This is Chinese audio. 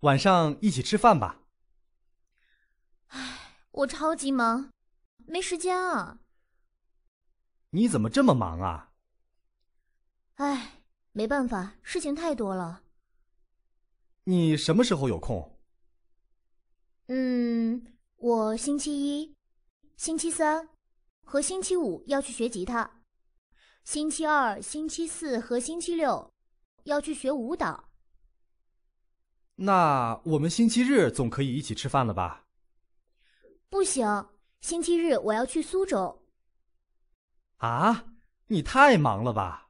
晚上一起吃饭吧。唉，我超级忙，没时间啊。你怎么这么忙啊？唉，没办法，事情太多了。你什么时候有空？嗯，我星期一、星期三和星期五要去学吉他，星期二、星期四和星期六要去学舞蹈。那我们星期日总可以一起吃饭了吧？不行，星期日我要去苏州。啊，你太忙了吧？